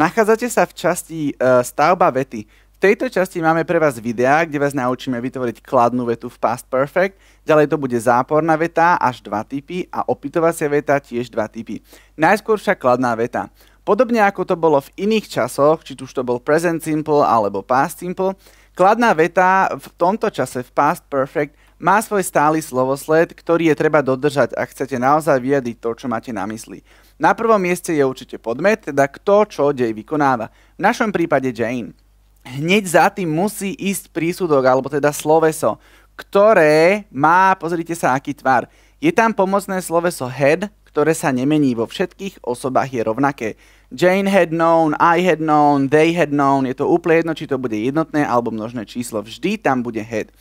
Nachádzate sa v časti uh, stavba vety. V tejto časti máme pre vás videá, kde vás naučíme vytvoriť kladnú vetu v past perfect, ďalej to bude záporná veta až dva typy a opytovacia veta tiež dva typy. Najskôr však kladná veta. Podobne ako to bolo v iných časoch, či už to bol present simple alebo past simple, kladná veta v tomto čase v past perfect má svoj stály slovosled, ktorý je treba dodržať, ak chcete naozaj vyjadiť to, čo máte na mysli. Na prvom mieste je určite podmet, teda kto čo dej vykonáva. V našom prípade Jane. Hneď za tým musí ísť prísudok, alebo teda sloveso, ktoré má, pozrite sa, aký tvar. Je tam pomocné sloveso head, ktoré sa nemení, vo všetkých osobách je rovnaké. Jane had known, I had known, they had known, je to úplne jedno, či to bude jednotné alebo množné číslo, vždy tam bude head.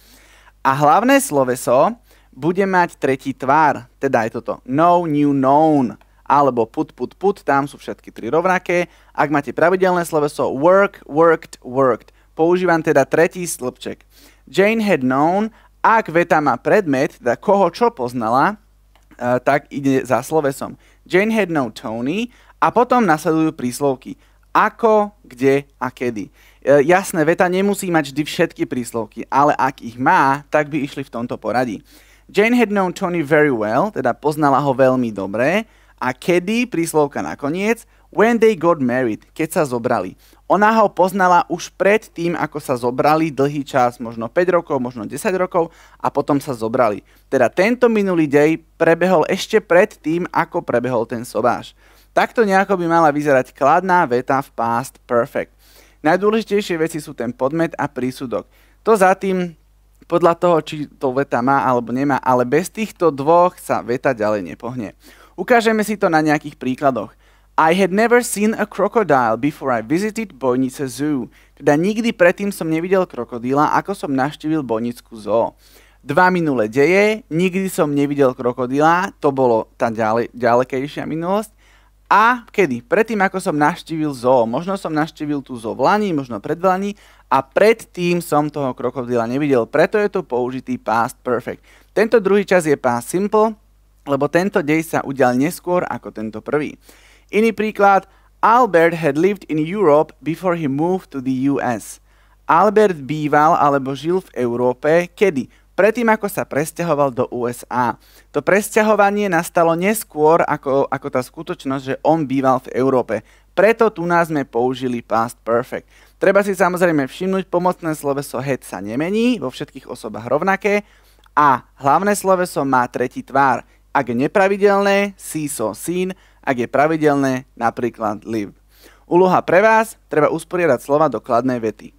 A hlavné sloveso bude mať tretí tvar, teda je toto no, new, known alebo put, put, put, tam sú všetky tri rovnaké. Ak máte pravidelné sloveso work, worked, worked, používam teda tretí slobček. Jane had known, ak veta má predmet, teda koho čo poznala, uh, tak ide za slovesom. Jane had known Tony a potom nasledujú príslovky. Ako, kde a kedy. E, jasné, veta nemusí mať vždy všetky príslovky, ale ak ich má, tak by išli v tomto poradí. Jane had known Tony very well, teda poznala ho veľmi dobre, a kedy, príslovka na koniec, when they got married, keď sa zobrali. Ona ho poznala už pred tým, ako sa zobrali dlhý čas, možno 5 rokov, možno 10 rokov a potom sa zobrali. Teda tento minulý dej prebehol ešte pred tým, ako prebehol ten sobáš. Takto nejako by mala vyzerať kladná veta v past perfect. Najdôležitejšie veci sú ten podmet a prísudok. To za tým podľa toho, či to veta má alebo nemá, ale bez týchto dvoch sa veta ďalej nepohne. Ukážeme si to na nejakých príkladoch. I had never seen a crocodile before I visited Bojnice Zoo. Teda nikdy predtým som nevidel krokodíla, ako som navštívil Bojnickú zoo. Dva minulé deje, nikdy som nevidel krokodíla, to bolo tá ďale, ďalekejšia minulosť. A kedy? Predtým, ako som navštívil zoo. Možno som navštívil tú zoo v Lani, možno pred Lani a predtým som toho krokodíla nevidel. Preto je to použitý past perfect. Tento druhý čas je past simple, lebo tento dej sa udial neskôr ako tento prvý. Iný príklad, Albert had lived in Europe before he moved to the US. Albert býval alebo žil v Európe kedy? Predtým, ako sa presťahoval do USA. To presťahovanie nastalo neskôr ako, ako tá skutočnosť, že on býval v Európe. Preto tu nás sme použili past perfect. Treba si samozrejme všimnúť, pomocné sloveso head sa nemení, vo všetkých osobách rovnaké, a hlavné sloveso má tretí tvár. Ak je nepravidelné, si, so, Sin ak je pravidelné, napríklad live. Úloha pre vás, treba usporiadať slova do kladnej vety.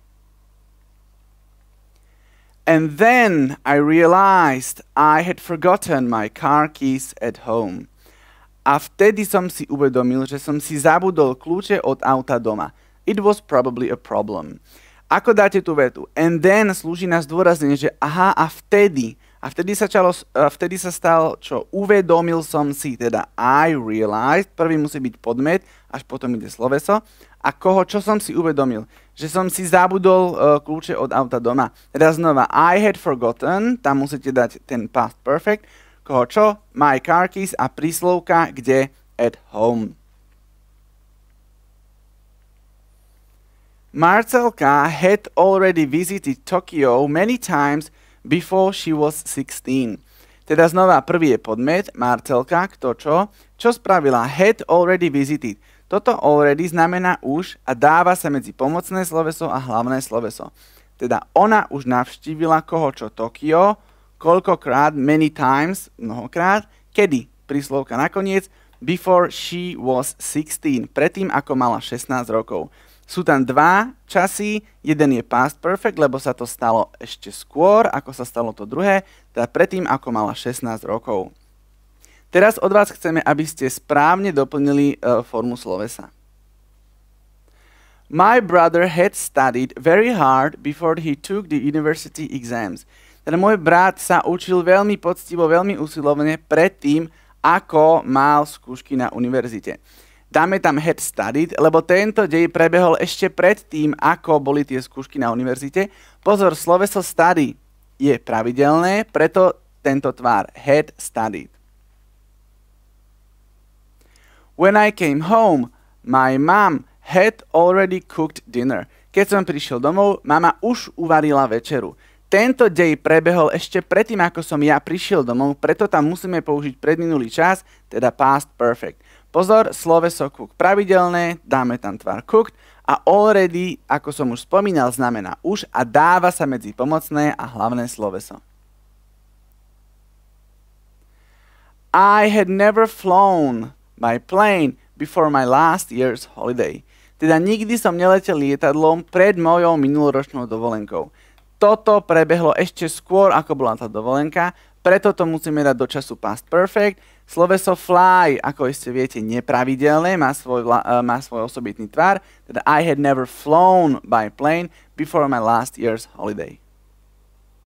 And then I realized I had forgotten my car keys at home. A vtedy som si uvedomil, že som si zabudol kľúče od auta doma. It was probably a problem. Ako dáte tú vetu? And then slúži na zdôraznenie, že aha, a vtedy a vtedy sa, čalo, vtedy sa stal, čo uvedomil som si, teda I realized, prvý musí byť podmet, až potom ide sloveso. A koho, čo som si uvedomil? Že som si zabudol uh, kľúče od auta doma. Teda znova, I had forgotten, tam musíte dať ten past perfect. Koho čo? My car keys a príslovka, kde? At home. Marcelka had already visited Tokyo many times – before she was 16. Teda znova prvý je podmet, Marcelka, kto čo, čo spravila had already visited. Toto already znamená už a dáva sa medzi pomocné sloveso a hlavné sloveso. Teda ona už navštívila koho čo Tokio, koľkokrát, many times, mnohokrát, kedy, príslovka nakoniec, before she was 16, predtým ako mala 16 rokov. Sú tam dva časy, jeden je past perfect, lebo sa to stalo ešte skôr, ako sa stalo to druhé, teda predtým, ako mala 16 rokov. Teraz od vás chceme, aby ste správne doplnili e, formu slovesa. My brother had studied very hard before he took the university exams. Teda môj brat sa učil veľmi poctivo, veľmi usilovne predtým, ako mal skúšky na univerzite. Dáme tam Head Studied, lebo tento dej prebehol ešte pred tým, ako boli tie skúšky na univerzite. Pozor, sloveso study je pravidelné, preto tento tvár Head Studied. When I came home, my mom had already cooked dinner. Keď som prišiel domov, mama už uvarila večeru. Tento dej prebehol ešte predtým, ako som ja prišiel domov, preto tam musíme použiť predminulý čas, teda past perfect. Pozor, sloveso cook pravidelné, dáme tam tvar cooked a already, ako som už spomínal, znamená už a dáva sa medzi pomocné a hlavné sloveso. I had never flown by plane before my last year's holiday. Teda nikdy som neletel lietadlom pred mojou minuloročnou dovolenkou toto prebehlo ešte skôr, ako bola tá dovolenka, preto to musíme dať do času past perfect. Sloveso fly, ako iste viete, nepravidelné, má svoj, vla, eh, má svoj osobitný tvar, teda I had never flown by plane before my last year's holiday.